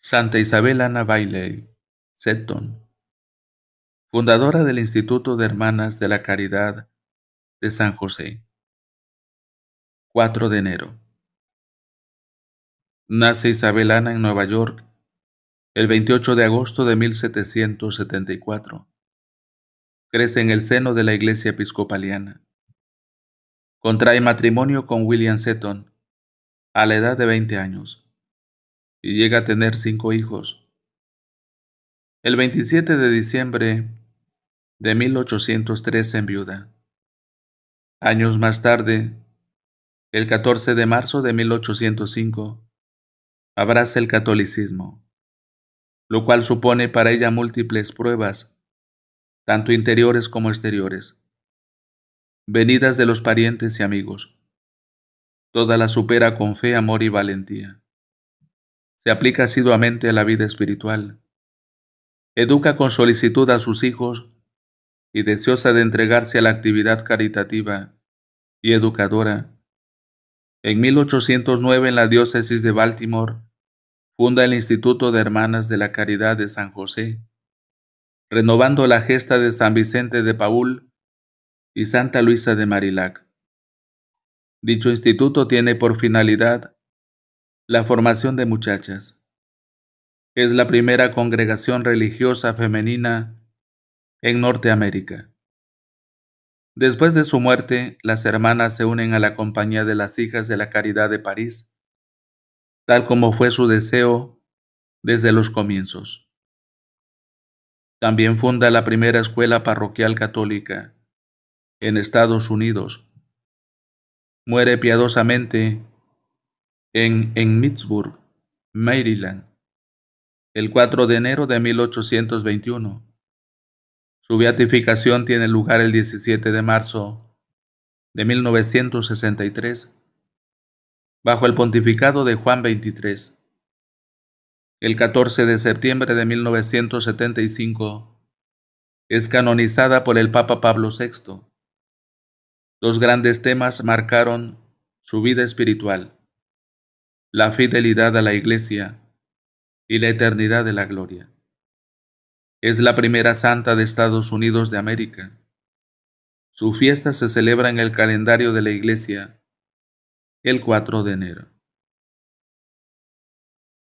Santa Isabel Ana Bailey, Seton, fundadora del Instituto de Hermanas de la Caridad de San José. 4 de enero. Nace Isabel Ana en Nueva York el 28 de agosto de 1774. Crece en el seno de la Iglesia Episcopaliana. Contrae matrimonio con William Seton a la edad de 20 años y llega a tener cinco hijos. El 27 de diciembre de 1803 en viuda. Años más tarde, el 14 de marzo de 1805, abraza el catolicismo, lo cual supone para ella múltiples pruebas, tanto interiores como exteriores, venidas de los parientes y amigos. Toda la supera con fe, amor y valentía se aplica asiduamente a la vida espiritual. Educa con solicitud a sus hijos y deseosa de entregarse a la actividad caritativa y educadora. En 1809 en la diócesis de Baltimore funda el Instituto de Hermanas de la Caridad de San José, renovando la gesta de San Vicente de Paul y Santa Luisa de Marilac. Dicho instituto tiene por finalidad la formación de muchachas. Es la primera congregación religiosa femenina en Norteamérica. Después de su muerte, las hermanas se unen a la compañía de las hijas de la Caridad de París, tal como fue su deseo desde los comienzos. También funda la primera escuela parroquial católica en Estados Unidos. Muere piadosamente en, en Pittsburgh, Maryland, el 4 de enero de 1821. Su beatificación tiene lugar el 17 de marzo de 1963, bajo el pontificado de Juan XXIII. El 14 de septiembre de 1975 es canonizada por el Papa Pablo VI. Dos grandes temas marcaron su vida espiritual la fidelidad a la Iglesia y la eternidad de la gloria. Es la primera santa de Estados Unidos de América. Su fiesta se celebra en el calendario de la Iglesia el 4 de enero.